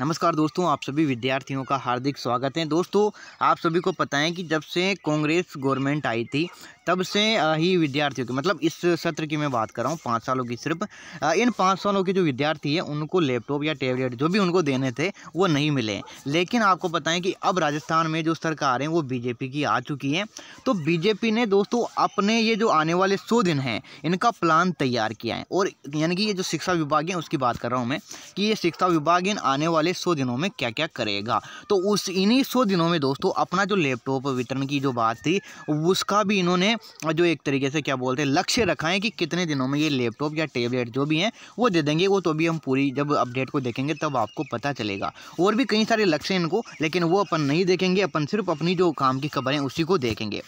नमस्कार दोस्तों आप सभी विद्यार्थियों का हार्दिक स्वागत है दोस्तों आप सभी को पता है कि जब से कांग्रेस गवर्नमेंट आई थी तब से ही विद्यार्थियों के मतलब इस सत्र की मैं बात कर रहा हूँ पाँच सालों की सिर्फ इन पाँच सालों के जो विद्यार्थी हैं उनको लैपटॉप या टैबलेट जो भी उनको देने थे वो नहीं मिले लेकिन आपको पता है कि अब राजस्थान में जो सरकार है वो बीजेपी की आ चुकी है तो बीजेपी ने दोस्तों अपने ये जो आने वाले सौ दिन हैं इनका प्लान तैयार किया है और यानी कि ये जो शिक्षा विभाग है उसकी बात कर रहा हूँ मैं कि ये शिक्षा विभाग इन आने वाले वाले सौ दिनों में क्या क्या करेगा तो उस इन्हीं सौ दिनों में दोस्तों अपना जो लैपटॉप वितरण की जो बात थी उसका भी इन्होंने जो एक तरीके से क्या बोलते हैं लक्ष्य रखा है कि कितने दिनों में ये लैपटॉप या टेबलेट जो भी हैं वो दे देंगे वो तो भी हम पूरी जब अपडेट को देखेंगे तब आपको पता चलेगा और भी कई सारे लक्ष्य इनको लेकिन वो अपन नहीं देखेंगे अपन सिर्फ अपनी जो काम की खबरें उसी को देखेंगे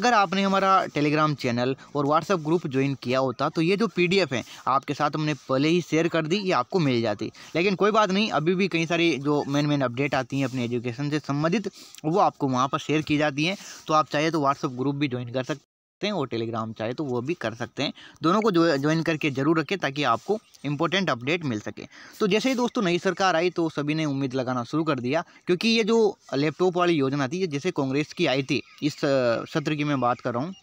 अगर आपने हमारा टेलीग्राम चैनल और व्हाट्सएप ग्रुप ज्वाइन किया होता तो ये जो पी है आपके साथ हमने पहले ही शेयर कर दी ये आपको मिल जाती लेकिन कोई बात नहीं अभी भी कई कई सारी जो मेन मेन अपडेट आती हैं अपने एजुकेशन से संबंधित वो आपको वहाँ पर शेयर की जाती हैं तो आप चाहे तो व्हाट्सअप ग्रुप भी ज्वाइन कर सकते सकते हैं और टेलीग्राम चाहे तो वो भी कर सकते हैं दोनों को ज्वाइन करके जरूर रखें ताकि आपको इंपॉर्टेंट अपडेट मिल सके तो जैसे ही दोस्तों नई सरकार आई तो सभी ने उम्मीद लगाना शुरू कर दिया क्योंकि ये जो लैपटॉप वाली योजना थी जैसे कांग्रेस की आई थी इस सत्र की मैं बात कर रहा हूँ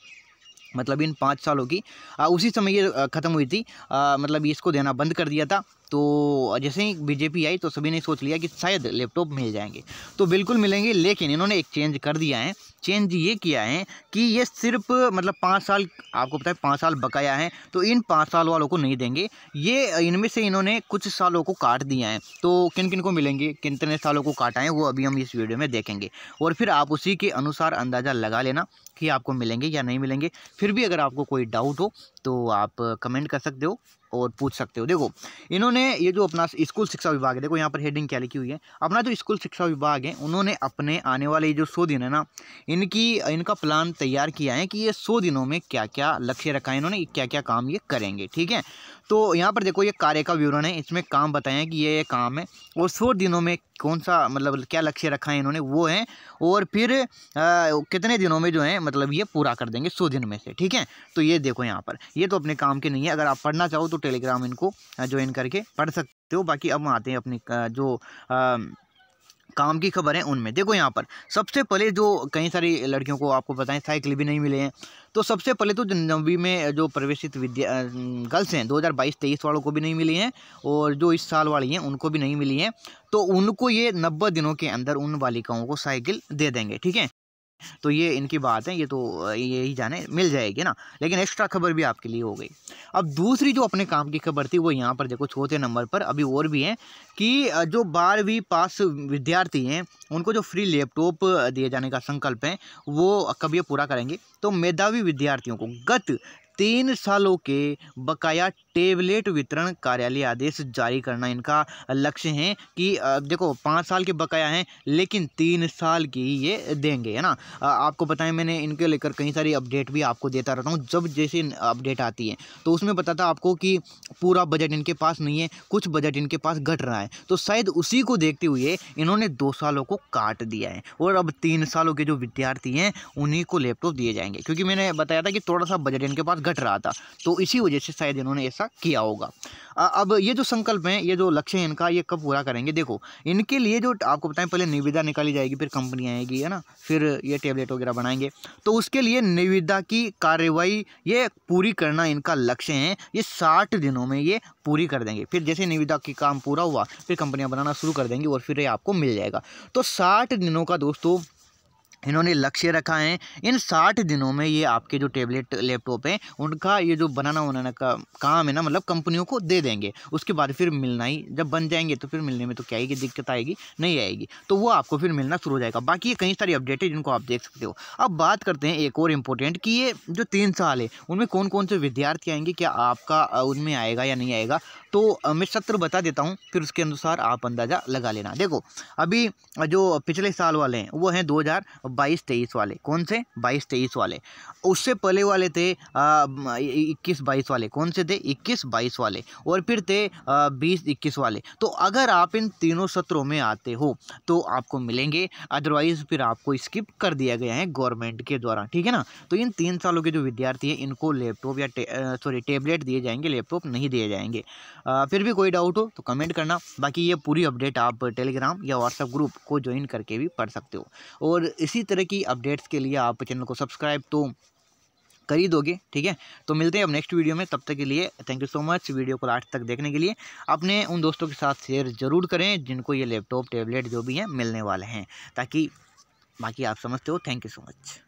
मतलब इन पाँच सालों की आ, उसी समय ये ख़त्म हुई थी आ, मतलब इसको देना बंद कर दिया था तो जैसे ही बीजेपी आई तो सभी ने सोच लिया कि शायद लैपटॉप मिल जाएंगे तो बिल्कुल मिलेंगे लेकिन इन्होंने एक चेंज कर दिया है चेंज ये किया है कि ये सिर्फ मतलब पाँच साल आपको पता है पाँच साल बकाया है तो इन पाँच साल वालों को नहीं देंगे ये इनमें से इन्होंने कुछ सालों को काट दिया है तो किन किन को मिलेंगे कितने सालों को काटा है वो अभी हम इस वीडियो में देखेंगे और फिर आप उसी के अनुसार अंदाज़ा लगा लेना कि आपको मिलेंगे या नहीं मिलेंगे फिर भी अगर आपको कोई डाउट हो तो आप कमेंट कर सकते हो और पूछ सकते हो देखो इन्होंने ये जो अपना स्कूल शिक्षा विभाग है देखो यहाँ पर हेडिंग क्या लिखी हुई है अपना जो स्कूल शिक्षा विभाग है उन्होंने अपने आने वाले जो सौ दिन है ना इनकी इनका प्लान तैयार किया है कि ये सौ दिनों में क्या क्या लक्ष्य रखा है इन्होंने क्या क्या काम ये करेंगे ठीक है तो यहाँ पर देखो ये कार्य का विवरण है इसमें काम बताएं कि ये ये काम है और सौ दिनों में कौन सा मतलब क्या लक्ष्य रखा है इन्होंने वो है और फिर आ, कितने दिनों में जो है मतलब ये पूरा कर देंगे सौ दिन में से ठीक है तो ये देखो यहाँ पर ये तो अपने काम के नहीं है अगर आप पढ़ना चाहो तो टेलीग्राम इनको ज्वाइन करके पढ़ सकते हो बाकी अब आते हैं अपने जो आ, काम की खबर है उनमें देखो यहाँ पर सबसे पहले जो कई सारी लड़कियों को आपको बताएं साइकिल भी नहीं मिले हैं तो सबसे पहले तो नवी में जो प्रवेशित विद्या गर्ल्स हैं 2022-23 वालों को भी नहीं मिली हैं और जो इस साल वाली हैं उनको भी नहीं मिली हैं तो उनको ये नब्बे दिनों के अंदर उन बालिकाओं को साइकिल दे देंगे ठीक है तो ये इनकी बात है ये तो यही जाने मिल जाएगी ना लेकिन एक्स्ट्रा खबर भी आपके लिए हो गई अब दूसरी जो अपने काम की खबर थी वो यहाँ पर देखो चौथे नंबर पर अभी और भी हैं कि जो बारहवीं पास विद्यार्थी हैं उनको जो फ्री लैपटॉप दिए जाने का संकल्प है वो कभी पूरा करेंगे तो मेधावी विद्यार्थियों को गत तीन सालों के बकाया टेबलेट वितरण कार्यालय आदेश जारी करना इनका लक्ष्य है कि देखो पाँच साल के बकाया हैं लेकिन तीन साल की ये देंगे है ना आपको बताएं मैंने इनके लेकर कई सारी अपडेट भी आपको देता रहता हूँ जब जैसे अपडेट आती है तो उसमें बताता आपको कि पूरा बजट इनके पास नहीं है कुछ बजट इनके पास घट रहा है तो शायद उसी को देखते हुए इन्होंने दो सालों को काट दिया है और अब तीन सालों के जो विद्यार्थी हैं उन्हीं को लैपटॉप दिए जाएंगे क्योंकि मैंने बताया था कि थोड़ा सा बजट इनके पास घट रहा था तो इसी वजह से शायद इन्होंने ऐसा किया होगा अब ये जो संकल्प है ये जो लक्ष्य है इनका ये कब पूरा करेंगे देखो इनके लिए जो आपको बताएं पहले निविदा निकाली जाएगी फिर कंपनी आएगी है ना फिर ये टेबलेट वगैरह बनाएंगे तो उसके लिए निविदा की कार्रवाई ये पूरी करना इनका लक्ष्य है ये साठ दिनों में ये पूरी कर देंगे फिर जैसे निविदा की काम पूरा हुआ फिर कंपनियाँ बनाना शुरू कर देंगी और फिर ये आपको मिल जाएगा तो साठ दिनों का दोस्तों इन्होंने लक्ष्य रखा है इन साठ दिनों में ये आपके जो टेबलेट लैपटॉप हैं उनका ये जो बनाना बनाना का काम है ना मतलब कंपनियों को दे देंगे उसके बाद फिर मिलना ही जब बन जाएंगे तो फिर मिलने में तो क्या आएगी दिक्कत आएगी नहीं आएगी तो वो आपको फिर मिलना शुरू हो जाएगा बाकी ये कई सारी अपडेट है जिनको आप देख सकते हो अब बात करते हैं एक और इम्पोर्टेंट कि ये जो तीन साल है उनमें कौन कौन से विद्यार्थी आएंगे क्या आपका उनमें आएगा या नहीं आएगा तो मैं सत्र बता देता हूँ फिर उसके अनुसार आप अंदाज़ा लगा लेना देखो अभी जो पिछले साल वाले हैं वो हैं दो बाईस तेईस वाले कौन से बाईस तेईस वाले उससे पहले वाले थे इक्कीस बाईस वाले कौन से थे इक्कीस बाईस वाले और फिर थे बीस इक्कीस वाले तो अगर आप इन तीनों सत्रों में आते हो तो आपको मिलेंगे अदरवाइज़ फिर आपको स्किप कर दिया गया है गवर्नमेंट के द्वारा ठीक है ना तो इन तीन सालों के जो विद्यार्थी हैं इनको लैपटॉप या सॉरी टेबलेट दिए जाएंगे लैपटॉप नहीं दिए जाएंगे फिर भी कोई डाउट हो तो कमेंट करना बाकी ये पूरी अपडेट आप टेलीग्राम या व्हाट्सएप ग्रुप को ज्वाइन करके भी पढ़ सकते हो और इसी इसी तरह की अपडेट्स के लिए आप चैनल को सब्सक्राइब तो कर ही दोगे ठीक है तो मिलते हैं अब नेक्स्ट वीडियो में तब तक के लिए thank you so much video को लास्ट तक देखने के लिए अपने उन दोस्तों के साथ शेयर ज़रूर करें जिनको ये लैपटॉप टेबलेट जो भी हैं मिलने वाले हैं ताकि बाकी आप समझते हो थैंक यू सो मच